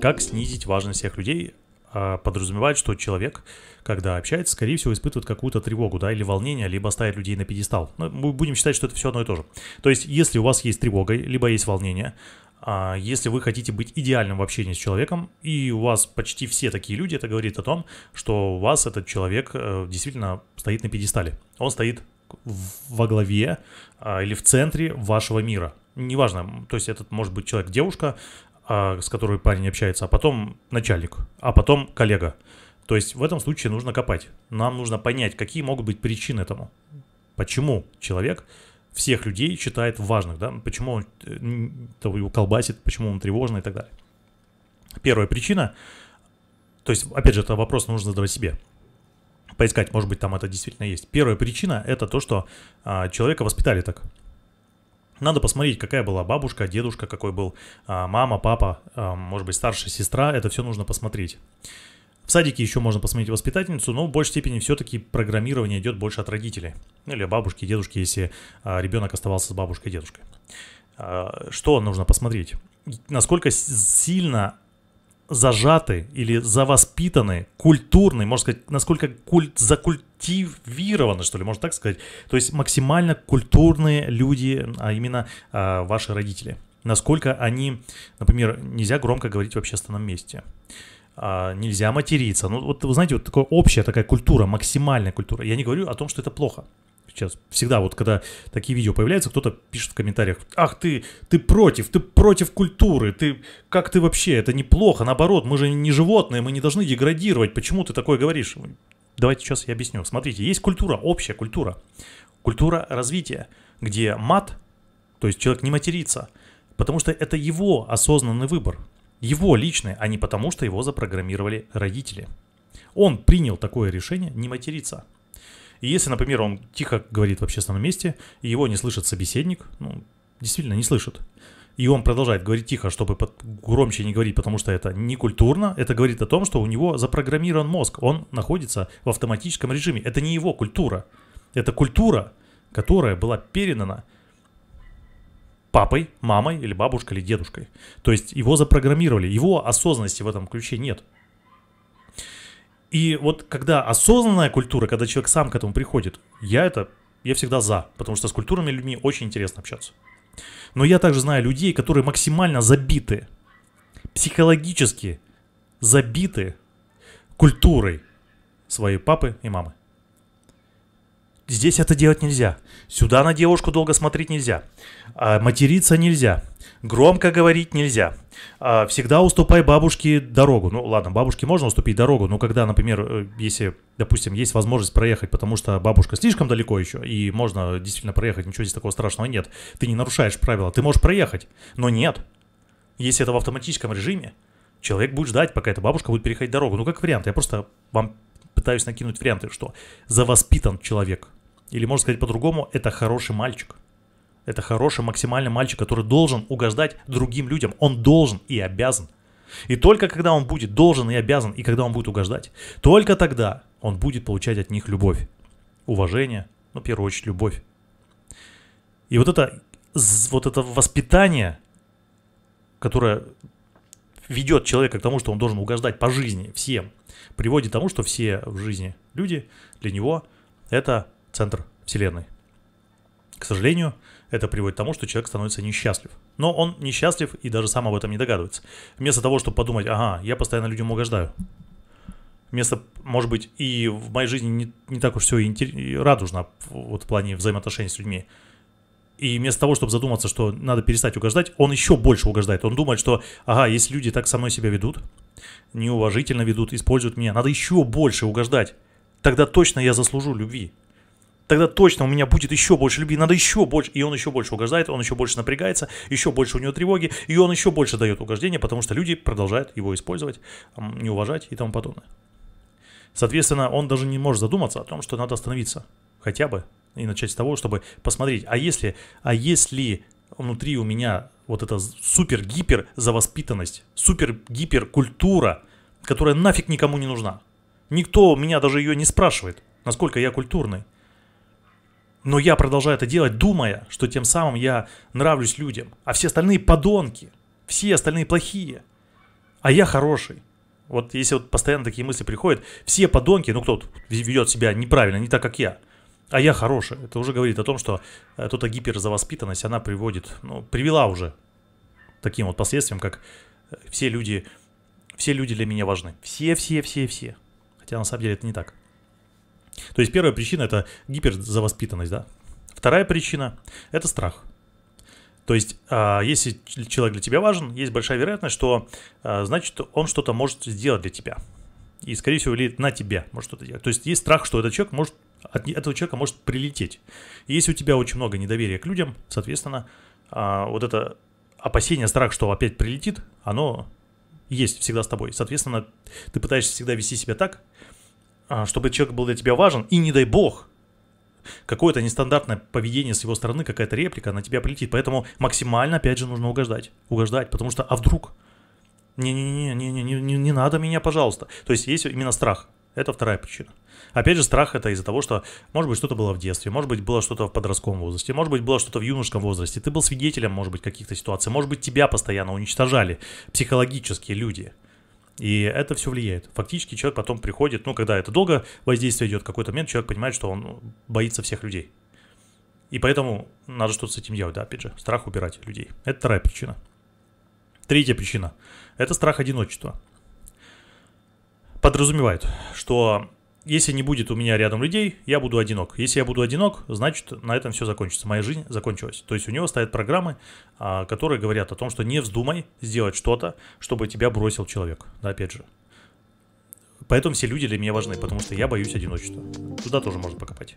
Как снизить важность всех людей а, подразумевает, что человек, когда общается, скорее всего, испытывает какую-то тревогу, да, или волнение, либо ставит людей на пьедестал. Но мы будем считать, что это все одно и то же. То есть, если у вас есть тревога, либо есть волнение, а, если вы хотите быть идеальным в общении с человеком, и у вас почти все такие люди, это говорит о том, что у вас этот человек э, действительно стоит на пьедестале. Он стоит во главе а, или в центре вашего мира неважно, то есть этот может быть человек девушка, а, с которой парень общается, а потом начальник, а потом коллега. То есть в этом случае нужно копать. Нам нужно понять, какие могут быть причины этому. Почему человек всех людей считает важных, да? Почему он э, его колбасит, почему он тревожный и так далее. Первая причина, то есть, опять же, это вопрос нужно задавать себе. Поискать, может быть, там это действительно есть. Первая причина – это то, что а, человека воспитали так – надо посмотреть, какая была бабушка, дедушка, какой был а, мама, папа, а, может быть, старшая сестра. Это все нужно посмотреть. В садике еще можно посмотреть воспитательницу, но в большей степени все-таки программирование идет больше от родителей. Или бабушки, дедушки, если а, ребенок оставался с бабушкой дедушкой. Что нужно посмотреть? Насколько сильно зажаты или завоспитаны, культурный, можно сказать, насколько культ, закульт, культивированы, что ли, можно так сказать. То есть максимально культурные люди, а именно а, ваши родители. Насколько они, например, нельзя громко говорить в общественном месте. А, нельзя материться. Ну, вот вы знаете, вот такая общая такая культура, максимальная культура. Я не говорю о том, что это плохо. Сейчас всегда вот когда такие видео появляются, кто-то пишет в комментариях, ах ты, ты против, ты против культуры, ты, как ты вообще, это неплохо, наоборот, мы же не животные, мы не должны деградировать, почему ты такое говоришь? Давайте сейчас я объясню. Смотрите, есть культура, общая культура. Культура развития, где мат, то есть человек не матерится, потому что это его осознанный выбор, его личный, а не потому что его запрограммировали родители. Он принял такое решение не материться. И если, например, он тихо говорит в общественном месте, и его не слышит собеседник, ну, действительно не слышит, и он продолжает говорить тихо, чтобы под... громче не говорить, потому что это не культурно. Это говорит о том, что у него запрограммирован мозг. Он находится в автоматическом режиме. Это не его культура. Это культура, которая была передана папой, мамой или бабушкой или дедушкой. То есть его запрограммировали. Его осознанности в этом ключе нет. И вот когда осознанная культура, когда человек сам к этому приходит, я это, я всегда за, потому что с культурными людьми очень интересно общаться. Но я также знаю людей, которые максимально забиты, психологически забиты культурой своей папы и мамы. Здесь это делать нельзя. Сюда на девушку долго смотреть нельзя. А, материться нельзя. Громко говорить нельзя. А, всегда уступай бабушке дорогу. Ну ладно, бабушке можно уступить дорогу, но когда, например, э, если, допустим, есть возможность проехать, потому что бабушка слишком далеко еще, и можно действительно проехать, ничего здесь такого страшного нет. Ты не нарушаешь правила, ты можешь проехать, но нет. Если это в автоматическом режиме, человек будет ждать, пока эта бабушка будет переходить дорогу. Ну как вариант, я просто вам пытаюсь накинуть варианты, что завоспитан человек. Или можно сказать по-другому, это хороший мальчик. Это хороший максимальный мальчик, который должен угождать другим людям. Он должен и обязан. И только когда он будет должен и обязан, и когда он будет угождать, только тогда он будет получать от них любовь, уважение, ну, в первую очередь, любовь. И вот это, вот это воспитание, которое ведет человека к тому, что он должен угождать по жизни всем, приводит к тому, что все в жизни люди для него это центр Вселенной. К сожалению, это приводит к тому, что человек становится несчастлив. Но он несчастлив и даже сам об этом не догадывается. Вместо того, чтобы подумать, ага, я постоянно людям угождаю. Вместо, может быть, и в моей жизни не, не так уж все и радужно вот в плане взаимоотношений с людьми. И вместо того, чтобы задуматься, что надо перестать угождать, он еще больше угождает. Он думает, что, ага, если люди так со мной себя ведут, неуважительно ведут, используют меня, надо еще больше угождать. Тогда точно я заслужу любви. Тогда точно у меня будет еще больше любви, надо еще больше. И он еще больше угождает, он еще больше напрягается, еще больше у него тревоги, и он еще больше дает угождение, потому что люди продолжают его использовать, не уважать и тому подобное. Соответственно, он даже не может задуматься о том, что надо остановиться. Хотя бы и начать с того, чтобы посмотреть, а если, а если внутри у меня вот эта супер-гипер завоспитанность, супер-гипер культура, которая нафиг никому не нужна. Никто меня даже ее не спрашивает, насколько я культурный. Но я продолжаю это делать, думая, что тем самым я нравлюсь людям. А все остальные подонки, все остальные плохие. А я хороший. Вот если вот постоянно такие мысли приходят, все подонки, ну кто ведет себя неправильно, не так, как я – а я хороший. Это уже говорит о том, что вот э, эта гиперзавоспитанность, она приводит, ну, привела уже таким вот последствиям, как э, все люди, все люди для меня важны. Все, все, все, все. Хотя на самом деле это не так. То есть первая причина – это гиперзавоспитанность, да. Вторая причина – это страх. То есть, а, если человек для тебя важен, есть большая вероятность, что а, значит он что-то может сделать для тебя. И, скорее всего, влияет на тебя, может что-то делать. То есть, есть страх, что этот человек может от этого человека может прилететь. И если у тебя очень много недоверия к людям, соответственно, а, вот это опасение, страх, что опять прилетит, оно есть всегда с тобой. Соответственно, ты пытаешься всегда вести себя так, а, чтобы человек был для тебя важен, и не дай бог, какое-то нестандартное поведение с его стороны, какая-то реплика на тебя прилетит. Поэтому максимально, опять же, нужно угождать. Угождать, потому что, а вдруг? Не-не-не, не не не не надо меня, пожалуйста. То есть есть именно страх. Это вторая причина. Опять же, страх это из-за того, что, может быть, что-то было в детстве, может быть, было что-то в подростковом возрасте, может быть, было что-то в юношеском возрасте. Ты был свидетелем, может быть, каких-то ситуаций, может быть, тебя постоянно уничтожали психологические люди. И это все влияет. Фактически человек потом приходит, ну, когда это долго воздействие идет, какой-то момент человек понимает, что он ну, боится всех людей. И поэтому надо что-то с этим делать, да, опять же, страх убирать людей. Это вторая причина. Третья причина – это страх одиночества подразумевает, что если не будет у меня рядом людей, я буду одинок. Если я буду одинок, значит, на этом все закончится. Моя жизнь закончилась. То есть у него стоят программы, а, которые говорят о том, что не вздумай сделать что-то, чтобы тебя бросил человек. Да, опять же. Поэтому все люди для меня важны, потому что я боюсь одиночества. Туда тоже можно покопать.